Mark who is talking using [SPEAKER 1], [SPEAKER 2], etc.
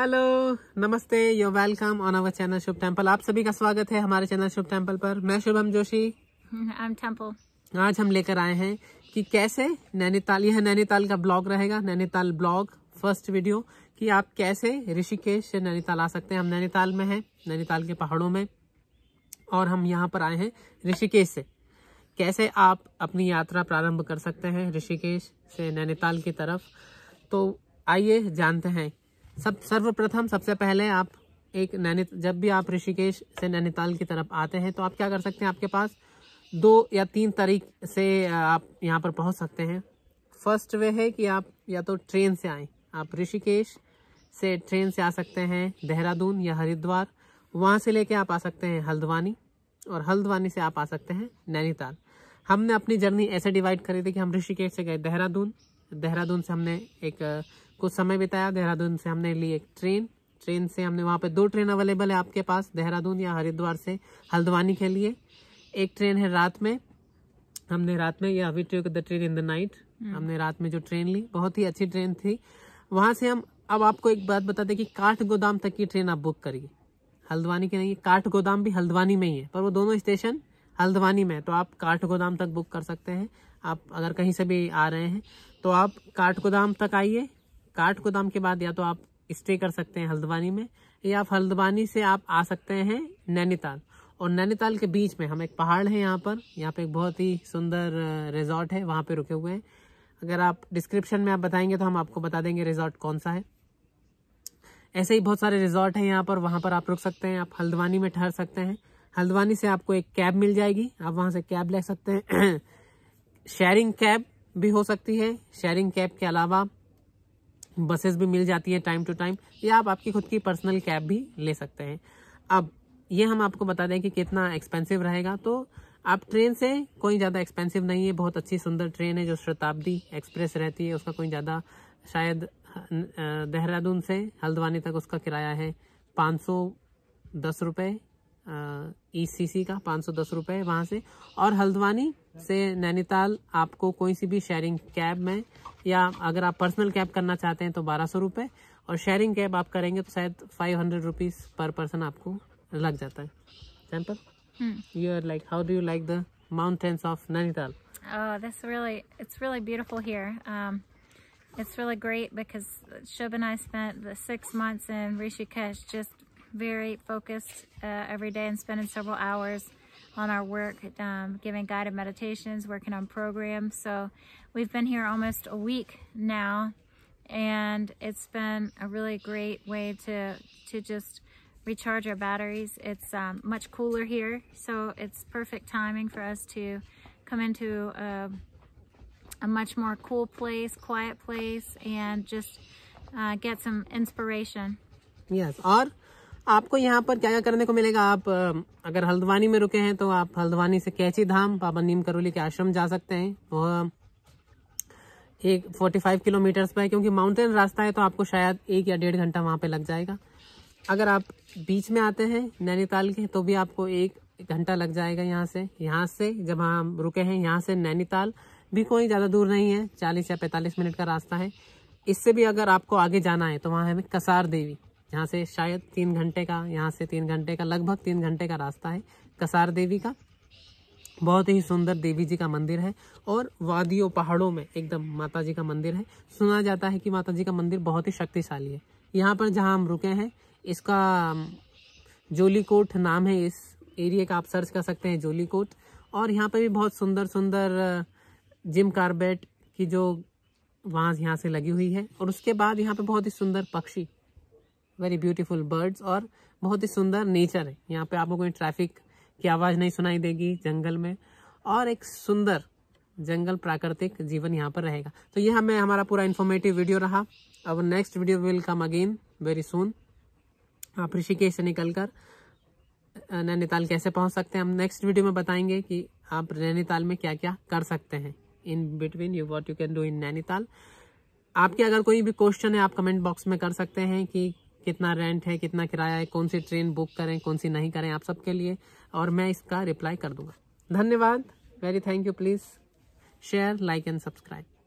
[SPEAKER 1] Hello नमस्ते yo welcome on our channel Shubh Temple आप सभी का स्वागत है हमारे चैनल शुभ टेम्पल पर मैं शुभम जोशी आई एम आज हम लेकर आए हैं कि कैसे नैनीताल यह नैनीताल का ब्लॉग रहेगा नैनीताल ब्लॉग फर्स्ट वीडियो कि आप कैसे ऋषिकेश से नैनीताल आ सकते हैं हम नैनीताल में हैं नैनीताल के पहाड़ों में और हम यहाँ पर आए हैं ऋषिकेश से कैसे आप अपनी यात्रा प्रारंभ कर सकते हैं ऋषिकेश से नैनीताल की तरफ तो आइए जानते हैं सब सर्वप्रथम सबसे पहले आप एक नैनित जब भी आप ऋषिकेश से नैनीताल की तरफ आते हैं तो आप क्या कर सकते हैं आपके पास दो या तीन तारीख से आप यहाँ पर पहुँच सकते हैं फर्स्ट वे है कि आप या तो ट्रेन से आएँ आप ऋषिकेश से ट्रेन से आ सकते हैं देहरादून या हरिद्वार वहाँ से लेके आप आ सकते हैं हल्द्वानी और हल्द्वानी से आप आ सकते हैं नैनीताल हमने अपनी जर्नी ऐसे डिवाइड करी थी कि हम ऋषिकेश से गए देहरादून देहरादून से हमने एक कुछ समय बिताया देहरादून से हमने ली एक ट्रेन ट्रेन से हमने वहाँ पे दो ट्रेन अवेलेबल है आपके पास देहरादून या हरिद्वार से हल्द्वानी के लिए एक ट्रेन है रात में हमने रात में या अभी to the train in the night hmm. हमने रात में जो ट्रेन ली बहुत ही अच्छी ट्रेन थी वहाँ से हम अब आपको एक बात बता दें कि काठ गोदाम तक की ट्रेन आप बुक करिए हल्द्वानी की नहीं काठ गोदाम भी हल्द्वानी में ही है पर वो दोनों स्टेशन हल्द्वानी में है तो आप काठ गोदाम तक बुक कर सकते हैं आप अगर कहीं से भी आ रहे हैं तो आप काठ गोदाम तक आइए काठ गोदाम के बाद या तो आप स्टे कर सकते हैं हल्द्वानी में या आप हल्द्वानी से आप आ सकते हैं नैनीताल और नैनीताल के बीच में हम एक पहाड़ है यहाँ पर यहाँ पे एक बहुत ही सुंदर रिजॉर्ट है वहाँ पे रुके हुए हैं अगर आप डिस्क्रिप्शन में आप बताएंगे तो हम आपको बता देंगे रिजॉर्ट कौन सा है ऐसे ही बहुत सारे रिजॉर्ट हैं यहाँ पर वहाँ पर आप रुक सकते हैं आप हल्द्वानी में ठहर सकते हैं हल्द्वानी से आपको एक कैब मिल जाएगी आप वहाँ से कैब ले सकते हैं शेयरिंग कैब भी हो सकती है शेयरिंग कैब के अलावा बसेस भी मिल जाती हैं टाइम टू टाइम या आप आपकी खुद की पर्सनल कैब भी ले सकते हैं अब ये हम आपको बता दें कि कितना एक्सपेंसिव रहेगा तो आप ट्रेन से कोई ज़्यादा एक्सपेंसिव नहीं है बहुत अच्छी सुंदर ट्रेन है जो शताब्दी एक्सप्रेस रहती है उसका कोई ज़्यादा शायद अं, अं, देहरादून से हल्द्वानी तक उसका किराया है पाँच सौ दस रुपये ईसीसी e का पाँच सौ दस रुपये वहाँ से और हल्द्वानी से नैनीताल आपको कोई सी भी शेयरिंग कैब में या अगर आप पर्सनल कैब करना चाहते हैं तो बारह सौ रुपये और शेयरिंग कैब आप करेंगे तो शायद five hundred rupees per person आपको लग जाता है sample you are like how do you like the mountains of Nainital
[SPEAKER 2] Oh, this really, it's really beautiful here. Um, it's really great because Shob and I spent the six months in Rishikesh just very focused uh, every day and spending several hours on our work, um, giving guided meditations, working on programs. So we've been here almost a week now, and it's been a really great way to, to just recharge our batteries. It's um, much cooler here, so it's perfect timing for us to come into a, um, a much more cool place, quiet place, and just uh, get some inspiration.
[SPEAKER 1] Yes, odd? आपको यहाँ पर क्या क्या करने को मिलेगा आप अगर हल्द्वानी में रुके हैं तो आप हल्द्वानी से कैची धाम बाबा नीम करोली के आश्रम जा सकते हैं वह एक 45 किलोमीटर्स पर है क्योंकि माउंटेन रास्ता है तो आपको शायद एक या डेढ़ घंटा वहाँ पे लग जाएगा अगर आप बीच में आते हैं नैनीताल के तो भी आपको एक घंटा लग जाएगा यहाँ से यहाँ से जब हम रुके हैं यहाँ से नैनीताल भी कोई ज़्यादा दूर नहीं है चालीस या पैंतालीस मिनट का रास्ता है इससे भी अगर आपको आगे जाना है तो वहाँ है कसार देवी यहाँ से शायद तीन घंटे का यहाँ से तीन घंटे का लगभग तीन घंटे का रास्ता है कसार देवी का बहुत ही सुंदर देवी जी का मंदिर है और वादियों पहाड़ों में एकदम माता जी का मंदिर है सुना जाता है कि माता जी का मंदिर बहुत ही शक्तिशाली है यहाँ पर जहाँ हम रुके हैं इसका जोलीकोट नाम है इस एरिया का आप सर्च कर सकते हैं जोलीकोट और यहाँ पर भी बहुत सुंदर सुंदर जिम कार्बेट की जो वहाँ यहाँ से लगी हुई है और उसके बाद यहाँ पर बहुत ही सुंदर पक्षी वेरी ब्यूटीफुल बर्ड्स और बहुत ही सुंदर नेचर है यहाँ पे आपको कोई ट्रैफिक की आवाज़ नहीं सुनाई देगी जंगल में और एक सुंदर जंगल प्राकृतिक जीवन यहाँ पर रहेगा तो यह हमें हमारा पूरा इन्फॉर्मेटिव वीडियो रहा अब next video will come again very soon आप ऋषिकेश से निकल कर नैनीताल कैसे पहुँच सकते हैं हम नेक्स्ट वीडियो में बताएंगे कि आप नैनीताल में क्या क्या कर सकते हैं in between you what you can do in Nainital आपके अगर कोई भी क्वेश्चन है आप कमेंट बॉक्स में कर सकते हैं कि कितना रेंट है कितना किराया है कौन सी ट्रेन बुक करें कौन सी नहीं करें आप सबके लिए और मैं इसका रिप्लाई कर दूंगा धन्यवाद very thank you please share like and subscribe